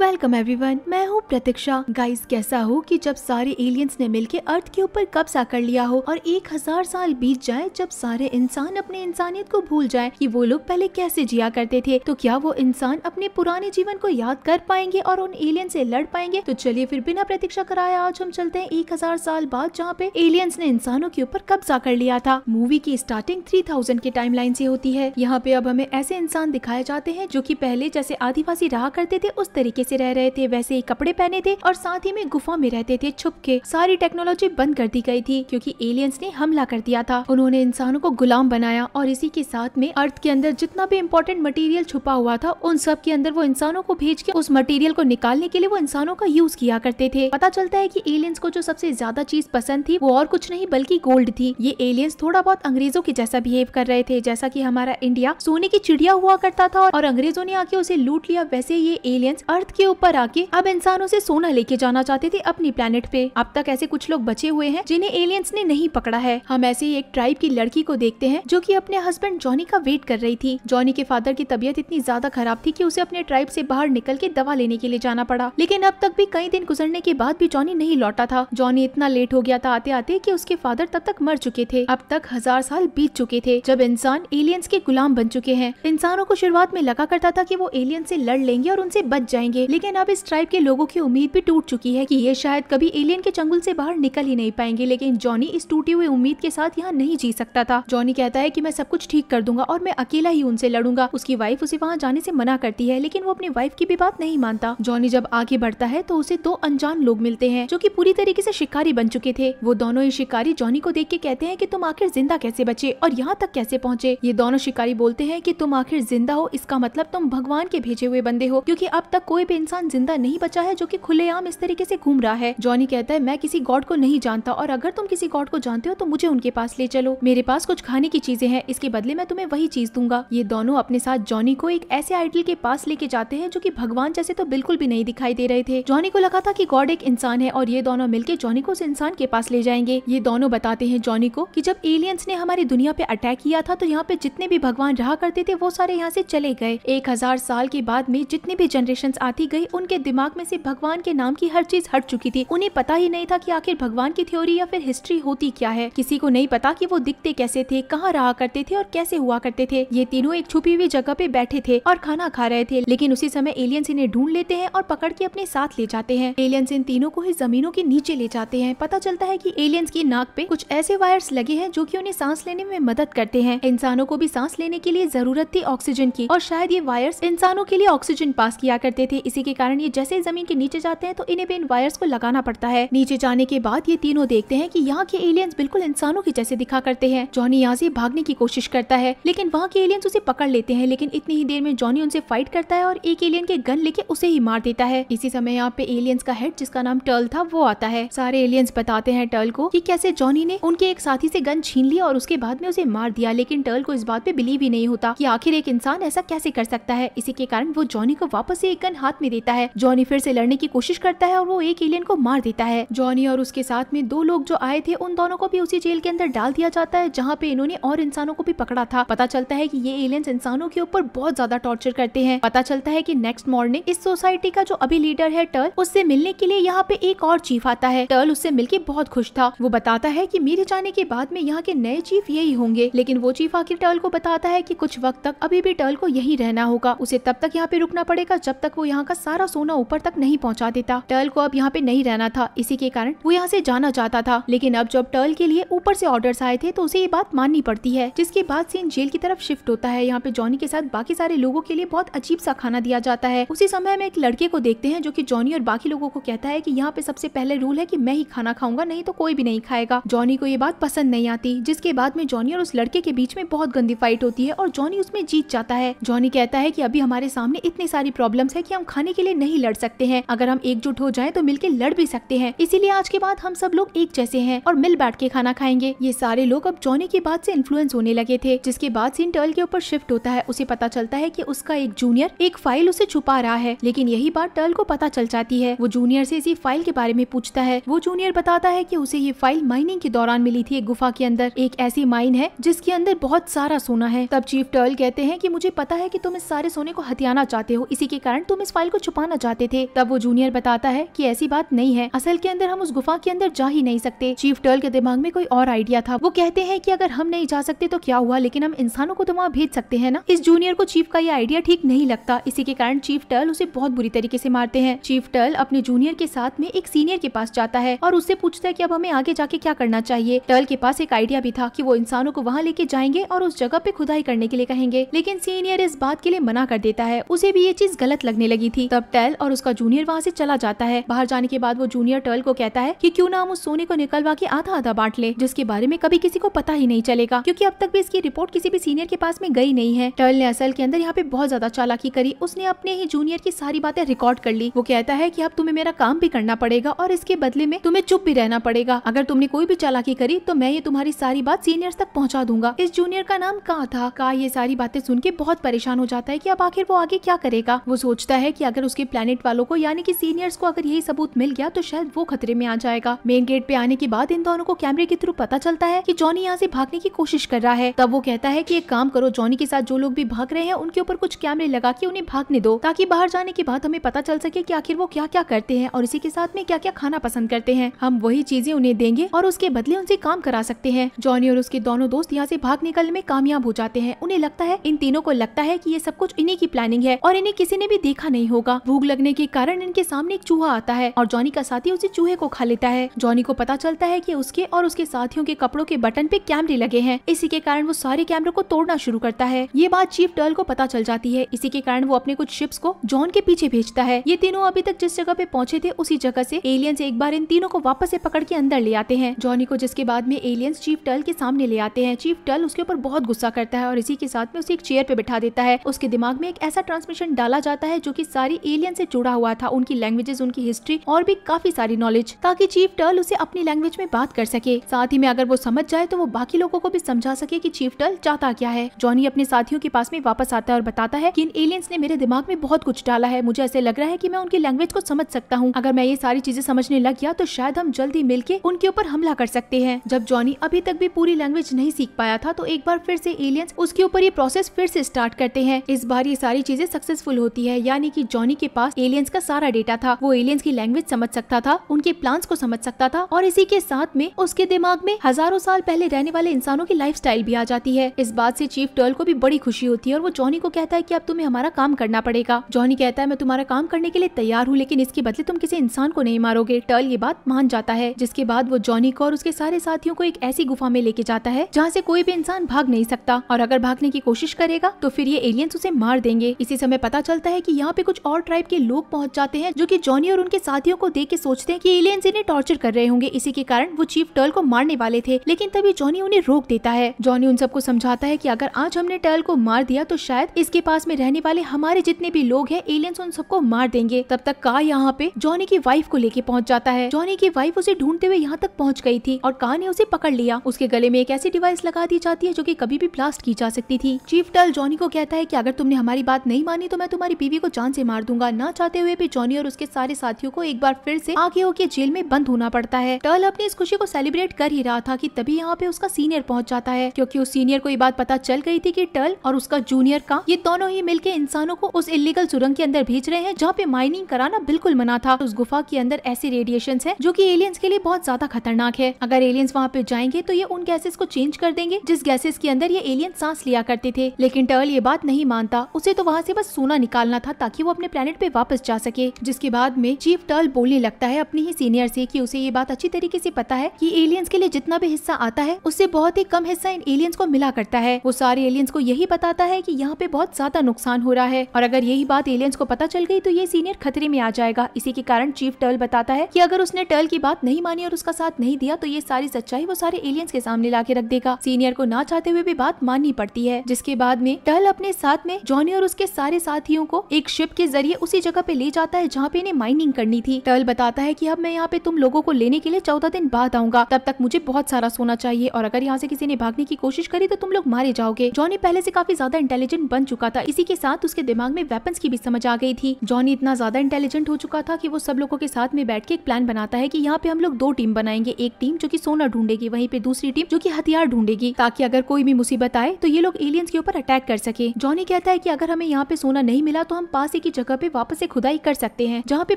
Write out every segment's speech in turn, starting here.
welcome everyone मैं हूँ प्रतीक्षा guys कैसा हो कि जब सारे एलियंस ने मिलके अर्थ के ऊपर कब्जा कर लिया हो और एक हजार साल बीत जाए जब सारे इंसान अपने इंसानियत को भूल जाए कि वो लोग पहले कैसे जिया करते थे तो क्या वो इंसान अपने पुराने जीवन को याद कर पाएंगे और उन एलियन से लड़ पाएंगे तो चलिए फिर बिना प्रतीक्षा कराया आज हम चलते हैं एक हजार साल बाद जहाँ पे एलियंस ने इंसानों के ऊपर कब्जा कर लिया था मूवी की स्टार्टिंग थ्री थाउजेंड के टाइम लाइन होती है यहाँ पे अब हमें ऐसे इंसान दिखाए जाते हैं जो की पहले जैसे आदिवासी रहा करते थे उस तरीके से रह रहे थे वैसे ही कपड़े पहने थे और साथ ही में गुफा में रहते थे छुप के सारी टेक्नोलॉजी बंद कर दी गई थी क्योंकि एलियंस ने हमला कर दिया था उन्होंने इंसानों को गुलाम बनाया और इसी के साथ में अर्थ के अंदर जितना भी इम्पोर्टेंट मटेरियल छुपा हुआ था उन सब के अंदर वो इंसानों को भेज के उस मटेरियल को निकालने के लिए वो इंसानों का यूज किया करते थे पता चलता है की एलियंस को जो सबसे ज्यादा चीज पसंद थी वो और कुछ नहीं बल्कि गोल्ड थी ये एलियंस थोड़ा बहुत अंग्रेजों के जैसा बिहेव कर रहे थे जैसा की हमारा इंडिया सोने की चिड़िया हुआ करता था और अंग्रेजों ने आके उसे लूट लिया वैसे ये एलियंस अर्थ के ऊपर आके अब इंसानों से सोना लेके जाना चाहते थे अपनी प्लेनेट पे अब तक ऐसे कुछ लोग बचे हुए हैं जिन्हें एलियंस ने नहीं पकड़ा है हम ऐसे ही एक ट्राइब की लड़की को देखते हैं जो की अपने हस्बैंड जॉनी का वेट कर रही थी जॉनी के फादर की तबीयत इतनी ज्यादा खराब थी की उसे अपने ट्राइब ऐसी बाहर निकल के दवा लेने के लिए जाना पड़ा लेकिन अब तक भी कई दिन गुजरने के बाद भी जॉनी नहीं लौटा था जॉनी इतना लेट हो गया था आते आते की उसके फादर तब तक मर चुके थे अब तक हजार साल बीत चुके थे जब इंसान एलियंस के गुलाम बन चुके हैं इंसानों को शुरुआत में लगा करता था कि वो एलियन से लड़ लेंगे और उनसे बच जाएंगे लेकिन अब इस ट्राइब के लोगों की उम्मीद भी टूट चुकी है की ये शायद कभी एलियन के चंगुल से बाहर निकल ही नहीं पाएंगे लेकिन जॉनी इस टूटी हुई उम्मीद के साथ यहाँ नहीं जी सकता था जॉनी कहता है की मैं सब कुछ ठीक कर दूंगा और मैं अकेला ही उनसे लड़ूंगा उसकी वाइफ उसे वहाँ जाने ऐसी मना करती है लेकिन वो अपनी वाइफ की भी बात नहीं मानता जॉनी जब आगे बढ़ता है तो उसे दो अनजान लोग मिलते हैं जो की पूरी तरीके ऐसी शिकारी बन चुके थे वो दोनों ही शिकारी जॉनी को देख के कहते हैं की तुम आखिर जिंदा कैसे बचे और यहाँ तक कैसे पहुँचे ये दोनों शिकारी बोलते हैं की तुम आखिर जिंदा हो इसका मतलब तुम भगवान के भेजे हुए बंदे हो क्यूँकी अब तक कोई भी पे इंसान जिंदा नहीं बचा है जो की खुलेआम इस तरीके से घूम रहा है जॉनी कहता है मैं किसी गॉड को नहीं जानता और अगर तुम किसी गॉड को जानते हो तो मुझे उनके पास ले चलो मेरे पास कुछ खाने की चीजें हैं इसके बदले मैं तुम्हें वही चीज दूंगा ये दोनों अपने साथ जॉनी को एक ऐसे आइडल के पास लेके जाते हैं जो की भगवान जैसे तो बिल्कुल भी नहीं दिखाई दे रहे थे जॉनी को लगा था की गॉड एक इंसान है और ये दोनों मिलकर जॉनी को उस इंसान के पास ले जाएंगे ये दोनों बताते हैं जॉनी को की जब एलियंस ने हमारी दुनिया पे अटैक किया था तो यहाँ पे जितने भी भगवान रहा करते थे वो सारे यहाँ से चले गए एक हजार साल के बाद में जितनी भी जनरेशन आती दी गई उनके दिमाग में से भगवान के नाम की हर चीज हट चुकी थी उन्हें पता ही नहीं था कि आखिर भगवान की थ्योरी या फिर हिस्ट्री होती क्या है किसी को नहीं पता कि वो दिखते कैसे थे कहाँ रहा करते थे और कैसे हुआ करते थे ये तीनों एक छुपी हुई जगह पे बैठे थे और खाना खा रहे थे लेकिन उसी समय एलियंस इन्हें ढूंढ लेते हैं और पकड़ के अपने साथ ले जाते हैं एलियंस इन तीनों को ही जमीनों के नीचे ले जाते हैं पता चलता है की एलियंस की नाक पे कुछ ऐसे वायर्स लगे हैं जो की उन्हें सांस लेने में मदद करते हैं इंसानों को भी सांस लेने के लिए जरूरत थी ऑक्सीजन की और शायद ये वायर्स इंसानों के लिए ऑक्सीजन पास किया करते थे इसी के कारण ये जैसे जमीन के नीचे जाते हैं तो इन्हें भी इन वायर्स को लगाना पड़ता है नीचे जाने के बाद ये तीनों देखते हैं कि यहाँ के एलियंस बिल्कुल इंसानों के जैसे दिखा करते हैं जॉनी यहाँ से भागने की कोशिश करता है लेकिन वहाँ के एलियंस उसे पकड़ लेते हैं लेकिन इतनी ही देर में जॉनी उनसे फाइट करता है और एक एलियन के गन लेके उसे ही मार देता है इसी समय यहाँ पे एलियंस का हेड जिसका नाम टर्ल था वो आता है सारे एलियंस बताते हैं टर्ल को की कैसे जॉनी ने उनके एक साथी से गन छीन लिया और उसके बाद में उसे मार दिया लेकिन टर्ल को इस बात पे बिलीव ही नहीं होता की आखिर एक इंसान ऐसा कैसे कर सकता है इसी के कारण वो जॉनी को वापस एक गन हाथ में देता है जॉनी फिर से लड़ने की कोशिश करता है और वो एक एलियन को मार देता है जॉनी और उसके साथ में दो लोग जो आए थे उन दोनों को भी उसी जेल के अंदर डाल दिया जाता है जहाँ पे इन्होंने और इंसानों को भी पकड़ा था पता चलता है की ये एलियंस इंसानों के ऊपर बहुत ज्यादा टॉर्चर करते हैं पता चलता है की नेक्स्ट मॉर्निंग इस सोसाइटी का जो अभी लीडर है टर्ल उससे मिलने के लिए यहाँ पे एक और चीफ आता है टर्ल उससे मिलकर बहुत खुश था वो बताता है की मेरे जाने के बाद में यहाँ के नए चीफ यही होंगे लेकिन वो चीफ आखिर टर्ल को बताता है की कुछ वक्त तक अभी भी टर्ल को यही रहना होगा उसे तब तक यहाँ पे रुकना पड़ेगा जब तक वो यहाँ यहाँ का सारा सोना ऊपर तक नहीं पहुँचा देता टर्ल को अब यहाँ पे नहीं रहना था इसी के कारण वो यहाँ से जाना चाहता था लेकिन अब जब टर्ल के लिए ऊपर से ऑर्डर आए थे तो उसे ये बात माननी पड़ती है जिसके बाद सीन जेल की तरफ शिफ्ट होता है यहाँ पे जॉनी के साथ बाकी सारे लोगों के लिए बहुत अजीब सा खाना दिया जाता है उसी समय में एक लड़के को देखते हैं जो की जॉनी और बाकी लोगों को कहता है की यहाँ पे सबसे पहले रूल है की मैं ही खाना खाऊंगा नहीं तो कोई भी नहीं खाएगा जॉनी को ये बात पसंद नहीं आती जिसके बाद में जॉनी और उस लड़के के बीच में बहुत गंदी फाइट होती है और जॉनी उसमें जीत जाता है जॉनी कहता है की अभी हमारे सामने इतनी सारी प्रॉब्लम है की हम खाने के लिए नहीं लड़ सकते हैं अगर हम एकजुट हो जाए तो मिलकर लड़ भी सकते हैं इसीलिए आज के बाद हम सब लोग एक जैसे हैं और मिल बैठ के खाना खाएंगे ये सारे लोग अब जॉनी की बात से इन्फ्लुएंस होने लगे थे जिसके बाद सीन टर्ल के ऊपर शिफ्ट होता है उसे पता चलता है की उसका एक जूनियर एक फाइल उसे छुपा रहा है लेकिन यही बात टर्ल को पता चल जाती है वो जूनियर से इसी फाइल के बारे में पूछता है वो जूनियर बताता है की उसे ये फाइल माइनिंग के दौरान मिली थी एक गुफा के अंदर एक ऐसी माइन है जिसके अंदर बहुत सारा सोना है तब चीफ टर्ल कहते हैं की मुझे पता है की तुम इस सारे सोने को हथियाना चाहते हो इसी के कारण तुम इस फाइल फाइल को छुपाना चाहते थे तब वो जूनियर बताता है की ऐसी बात नहीं है असल के अंदर हम उस गुफा के अंदर जा ही नहीं सकते चीफ टर्ल के दिमाग में कोई और आइडिया था वो कहते हैं की अगर हम नहीं जा सकते तो क्या हुआ लेकिन हम इंसानों को तो वहाँ भेज सकते हैं ना इस जूनियर को चीफ का ये आइडिया ठीक नहीं लगता इसी के कारण चीफ टर्ल उसे बहुत बुरी तरीके ऐसी मारते हैं चीफ टर्ल अपने जूनियर के साथ में एक सीनियर के पास जाता है और उससे पूछता है की अब हमें आगे जाके क्या करना चाहिए टर्ल के पास एक आइडिया भी था की वो इंसानों को वहाँ लेके जाएंगे और उस जगह पे खुदाई करने के लिए कहेंगे लेकिन सीनियर इस बात के लिए मना कर देता है उसे भी ये चीज गलत लगने लगी थी तब टेल और उसका जूनियर वहाँ से चला जाता है बाहर जाने के बाद वो जूनियर टेल को कहता है कि क्यों ना हम उस सोने को निकलवा के आधा आधा बांट ले जिसके बारे में कभी किसी को पता ही नहीं चलेगा क्योंकि अब तक भी इसकी रिपोर्ट किसी भी सीनियर के पास में गई नहीं है टेल ने असल के अंदर यहाँ पे बहुत ज्यादा चालाकी करी उसने अपने ही जूनियर की सारी बातें रिकॉर्ड कर ली वो कहता है की अब तुम्हें मेरा काम भी करना पड़ेगा और इसके बदले में तुम्हें चुप भी रहना पड़ेगा अगर तुमने कोई भी चालाकी करी तो मैं ये तुम्हारी सारी बात सीनियर तक पहुँचा दूंगा इस जूनियर का नाम कहा था का ये सारी बातें सुन के बहुत परेशान हो जाता है की अब आखिर वो आगे क्या करेगा वो सोचता है की अगर उसके प्लेनेट वालों को यानी कि सीनियर्स को अगर यही सबूत मिल गया तो शायद वो खतरे में आ जाएगा मेन गेट पे आने के बाद इन दोनों को कैमरे के थ्रू पता चलता है की जॉनी यहाँ से भागने की कोशिश कर रहा है तब वो कहता है की एक काम करो जॉनी के साथ जो लोग भी भाग रहे हैं उनके ऊपर कुछ कैमरे लगा के उन्हें भागने दो ताकि बाहर जाने के बाद हमें पता चल सके की आखिर वो क्या क्या करते हैं और इसी के साथ में क्या क्या खाना पसंद करते हैं हम वही चीजें उन्हें देंगे और उसके बदले उनसे काम करा सकते हैं जॉनी और उसके दोनों दोस्त यहाँ से भाग निकलने में कामयाब हो जाते हैं उन्हें लगता है इन तीनों को लगता है कि ये सब कुछ इन्हीं की प्लानिंग है और इन्हें किसी ने भी देखा नहीं होगा भूख लगने के कारण इनके सामने एक चूहा आता है और जॉनी का साथी उसी चूहे को खा लेता है जॉनी को पता चलता है की उसके और उसके साथियों के कपड़ों के बटन पे कैमरे लगे हैं इसी के कारण वो सारे कैमरे को तोड़ना शुरू करता है ये बात चीफ टर्ल को पता चल जाती है इसी के कारण वो अपने कुछ शिप्स को जॉन के पीछे भेजता है ये तीनों अभी तक जिस जगह पे पहुंचे थे उसी जगह ऐसी एलियंस एक बार इन तीनों को वापस ऐसी पकड़ के अंदर ले आते हैं जॉनी को जिसके बाद में एलियंस चीफ टल के सामने ले आते हैं चीफ टल उसके ऊपर बहुत गुस्सा करता है और इसी के साथ में उसे एक चेयर पे बैठा देता है उसके दिमाग में एक ऐसा ट्रांसमिशन डाला जाता है जो की जानकारी एलियन से जुड़ा हुआ था उनकी लैंग्वेजेस उनकी हिस्ट्री और भी काफी सारी नॉलेज ताकि चीफ टर्ल उसे अपनी लैंग्वेज में बात कर सके साथ ही में अगर वो समझ जाए तो वो बाकी लोगों को भी समझा सके की चीफ टर्ल चाहता क्या है जॉनी अपने साथियों के पास में वापस आता है और बताता है की इन एलियंस ने मेरे दिमाग में बहुत कुछ डाला है मुझे ऐसे लग रहा है की मैं उनकी लैंग्वेज को समझ सकता हूँ अगर मैं ये सारी चीजें समझने लग गया तो शायद हम जल्दी मिलके उनके ऊपर हमला कर सकते हैं जब जॉनी अभी तक भी पूरी लैंग्वेज नहीं सीख पाया था तो एक बार फिर से एलियंस उसके ऊपर ये प्रोसेस फिर से स्टार्ट करते हैं इस बार ये सारी चीजें सक्सेसफुल होती है यानी कि जॉनी के पास एलियंस का सारा डेटा था वो एलियंस की लैंग्वेज समझ सकता था उनके प्लान को समझ सकता था और इसी के साथ में उसके दिमाग में हजारों साल पहले रहने वाले इंसानों की लाइफ भी आ जाती है इस बात से चीफ टर्ल को भी बड़ी खुशी होती है और वो जॉनी को कहता है की अब तुम्हें हमारा काम करना पड़ेगा जॉनी कहता है मैं तुम्हारा काम करने के लिए तैयार हूँ लेकिन इसके बदले तुम किसी इंसान को नहीं मारोगे टर्ल ये बात मान जाता है जिसके बाद वो जॉनी को और उसके सारे साथियों को एक ऐसी गुफा में लेके जाता है जहाँ से कोई भी इंसान भाग नहीं सकता और अगर भागने की कोशिश करेगा तो फिर ये एलियंस उसे मार देंगे इसी समय पता चलता है की यहाँ पे कुछ कुछ और ट्राइब के लोग पहुंच जाते हैं जो की जॉनी और उनके साथियों को देख के सोचते हैं की एलियंस इन्हें टॉर्चर कर रहे होंगे इसी के कारण वो चीफ टर्ल को मारने वाले थे लेकिन तभी जॉनी उन्हें रोक देता है जॉनी उन सबको समझाता है की अगर आज हमने टर्ल को मार दिया तो शायद इसके पास में रहने वाले हमारे जितने भी लोग हैं एलियंस उन सबको मार देंगे तब तक का यहाँ पे जॉनी की वाइफ को लेके पहुँच जाता है जॉनी की वाइफ उसे ढूंढते हुए यहाँ तक पहुँच गई थी और का ने उसे पकड़ लिया उसके गले में एक ऐसी डिवाइस लगा दी जाती है जो की कभी भी ब्लास्ट की जा सकती थी चीफ टर्ल जॉनी को कहता है कि अगर तुमने हमारी बात नहीं मानी तो मैं तुम्हारी बीवी को जान से से मार दूंगा ना चाहते हुए भी जॉनी और उसके सारे साथियों को एक बार फिर से आगे होके जेल में बंद होना पड़ता है टर्ल अपनी इस खुशी को सेलिब्रेट कर ही रहा था की तभी यहाँ पे उसका सीनियर पहुँच जाता है क्यूँकी उस सीनियर को ये बात पता चल गई थी की टर्ल और उसका जूनियर का ये दोनों ही मिलकर इंसानों को उस इलीगल सुरंग के अंदर भेज रहे हैं जहाँ पे माइनिंग कराना बिल्कुल मना था उस गुफा के अंदर ऐसी रेडिएशन है जो की एलियंस के लिए बहुत ज्यादा खतरनाक है अगर एलियंस वहाँ पे जाएंगे तो ये उन गैसेस को चेंज कर देंगे जिस गैसेस के अंदर ये एलियन सांस लिया करते थे लेकिन टर्ल ये बात नहीं मानता उसे तो वहाँ से बस सोना निकालना था ताकि वो अपने प्लेनेट पे वापस जा सके जिसके बाद में चीफ टर्ल बोलने लगता है अपने ही सीनियर से कि उसे ये बात अच्छी तरीके से पता है कि एलियंस के लिए जितना भी हिस्सा आता है उससे बहुत ही कम हिस्सा इन एलियंस को मिला करता है वो सारे एलियंस को यही बताता है की यहाँ पे बहुत ज्यादा नुकसान हो रहा है और अगर यही बात एलियंस को पता चल गई तो ये सीनियर खतरे में आ जाएगा इसी के कारण चीफ टर्ल बताता है की अगर उसने टर्ल की बात नहीं मानी और उसका साथ नहीं दिया तो ये सारी सच्चाई वो सारे एलियंस के सामने ला के रख देगा सीनियर को ना चाहते हुए भी बात माननी पड़ती है जिसके बाद में टर्ल अपने साथ में जॉनी और उसके सारे साथियों को एक शिप के के जरिए उसी जगह पे ले जाता है जहाँ पे इन्हें माइनिंग करनी थी टर्ल बताता है की अब मैं यहाँ पे तुम लोगों को लेने के लिए चौदह दिन बाद आऊंगा तब तक मुझे बहुत सारा सोना चाहिए और अगर यहाँ से किसी ने भागने की कोशिश करी तो तुम लोग मारे जाओगे जॉनी पहले से काफी ज्यादा इंटेलिजेंट बन चुका था इसी के साथ उसके दिमाग में वेपन्स की भी समझ आ गई थी जॉनी इतना ज्यादा इंटेलिजेंट हो चुका था की वो सब लोगों के साथ में बैठ के एक प्लान बनाता है की यहाँ पे हम लोग दो टीम बनाएंगे एक टीम जो की सोना ढूंढेगी वहीं पे दूसरी टीम जो की हथियार ढूंढेगी ताकि अगर कोई भी मुसीबत आए तो ये लोग एलियंस के ऊपर अटैक कर सके जॉनी कहता है की अगर हमें यहाँ पे सोना नहीं मिला तो हम पास एक जगह पे वापस से खुदाई कर सकते हैं जहाँ पे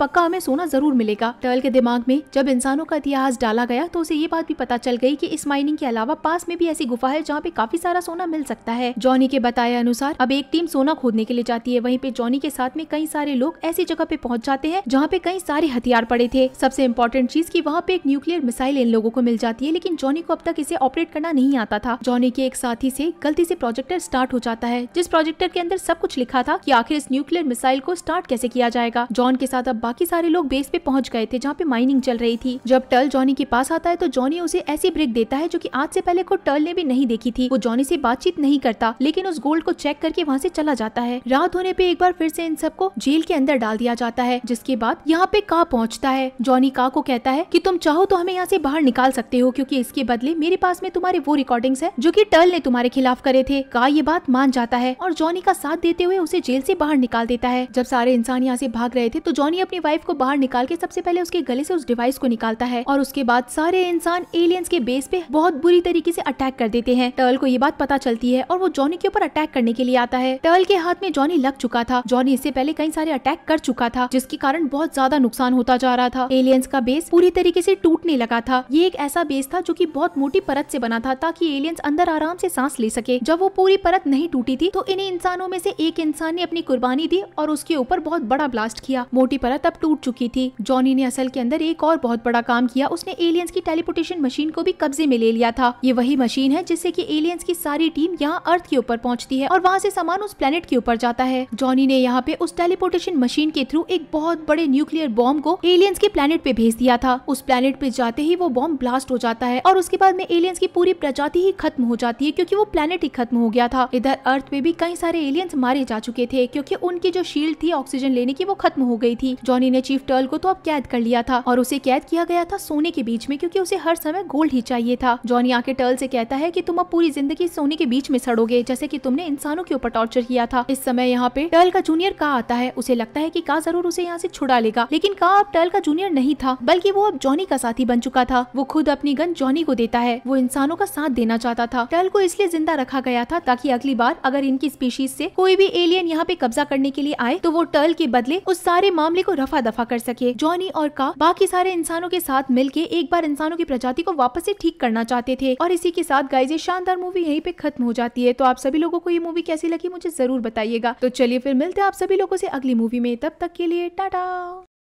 पक्का हमें सोना जरूर मिलेगा टर्ल के दिमाग में जब इंसानों का इतिहास डाला गया तो उसे ये बात भी पता चल गई की इस माइनिंग के अलावा पास में भी ऐसी गुफा है जहाँ पे काफी सारा सोना मिल सकता है जॉनी के बताया अनुसार अब एक टीम सोना खोदने के लिए जाती है वहीं पे जॉनी के साथ में कई सारे लोग ऐसी जगह पे पहुंच जाते हैं जहाँ पे कई सारे हथियार पड़े थे सबसे इम्पोर्टेंट चीज की वहाँ पे एक न्यूक्लियर मिसाइल इन लोगों को मिल जाती है लेकिन जॉनी को अब तक इसे ऑपरेट करना नहीं आता था जॉनी के एक साथी से गलती से प्रोजेक्टर स्टार्ट हो जाता है जिस प्रोजेक्टर के अंदर सब कुछ लिखा था कि आखिर इस न्यूक्लियर मिसाइल को स्टार्ट कैसे किया जाएगा जॉन के साथ अब बाकी सारे लोग बेस पे पहुंच गए थे जहाँ पे माइनिंग चल रही थी जब टर्ल जॉनी के पास आता है तो जॉनी उसे ऐसी ब्रेक देता है जो की आज से पहले को टर्ल ने भी नहीं देखी थी वो जॉनी से बातचीत नहीं करता लेकिन उस गोल्ड को चेक करके वहाँ से चला जाता है रात होने पे एक बार फिर से इन सबको जेल के अंदर डाल दिया जाता है जिसके बाद यहाँ पे का पहुँचता है जॉनी का को कहता है की तुम चाहो तो हमें यहाँ से बाहर निकाल सकते हो क्यूँकी इसके बदले मेरे पास में तुम्हारे वो रिकॉर्डिंग है जो की टर्ल ने तुम्हारे खिलाफ करे थे का ये बात मान जाता है और जॉनी का साथ देते हुए उसे जेल से बाहर निकाल देता है जब सारे इंसान यहाँ से भाग रहे थे तो जॉनी अपनी वाइफ को बाहर निकाल के सबसे पहले उसके गले से उस डिवाइस को निकालता है और उसके बाद सारे इंसान एलियंस के बेस पे बहुत बुरी तरीके से अटैक कर देते हैं टर्ल को ये बात पता चलती है और वो जॉनी के ऊपर अटैक करने के लिए आता है टर्ल के हाथ में जॉनी लग चुका था जॉनी इससे पहले कई सारे अटैक कर चुका था जिसके कारण बहुत ज्यादा नुकसान होता जा रहा था एलियंस का बेस पूरी तरीके से टूटने लगा था ये एक ऐसा बेस था जो की बहुत मोटी परत से बना था ताकि एलियंस अंदर आराम से सांस ले सके जब वो पूरी परत नहीं टूटी थी तो इन्हें इंसानों में से एक इंसान ने अपनी कुर्बानी दी और उस उसके ऊपर बहुत बड़ा ब्लास्ट किया मोटी परत अब टूट चुकी थी जॉनी ने असल के अंदर एक और बहुत बड़ा काम किया उसने एलियंस की टेलीपोर्टेशन मशीन को भी कब्जे में ले लिया था ये वही मशीन है जिससे की एलियंस की सारी टीम यहाँ अर्थ के ऊपर पहुँचती है और वहाँ से सामान उस प्लेनेट के ऊपर जाता है जॉनी ने यहाँ पे उस टेलीपोर्टेशन मशीन के थ्रू एक बहुत बड़े न्यूक्लियर बॉम्ब को एलियंस के प्लेनेट पे भेज दिया था उस प्लेनेट पे जाते ही वो बॉम्ब ब्लास्ट हो जाता है और उसके बाद में एलियंस की पूरी प्रजाति ही खत्म हो जाती है क्योंकि वो प्लेनेट ही खत्म हो गया था इधर अर्थ पे भी कई सारे एलियंस मारे जा चुके थे क्योंकि उनकी जो शील्ड मुश्किल थी ऑक्सीजन लेने की वो खत्म हो गई थी जॉनी ने चीफ टर्ल को तो अब कैद कर लिया था और उसे कैद किया गया था सोने के बीच में क्योंकि उसे हर समय गोल्ड ही चाहिए था जॉनी आके टर्ल से कहता है कि तुम अब पूरी जिंदगी सोने के बीच में सड़ोगे जैसे कि तुमने इंसानों के ऊपर टॉर्चर किया था इस समय यहाँ पे टर्ल का जूनियर का आता है उसे लगता है की का जरूर उसे यहाँ से छुड़ा लेगा लेकिन का अब टर्ल का जूनियर नहीं था बल्कि वो अब जॉनी का साथी बन चुका था वो खुद अपनी गन जॉनी को देता है वो इंसानों का साथ देना चाहता था टर्ल को इसलिए जिंदा रखा गया था ताकि अगली बार अगर इनकी स्पीशीज ऐसी कोई भी एलियन यहाँ पे कब्जा करने के लिए आए जाए तो वो टर्ल के बदले उस सारे मामले को रफा दफा कर सके जॉनी और का बाकी सारे इंसानों के साथ मिलके एक बार इंसानों की प्रजाति को वापस से ठीक करना चाहते थे और इसी के साथ गाइजे शानदार मूवी यहीं पे खत्म हो जाती है तो आप सभी लोगों को ये मूवी कैसी लगी मुझे जरूर बताइएगा तो चलिए फिर मिलते हैं आप सभी लोगों से अगली मूवी में तब तक के लिए टाटा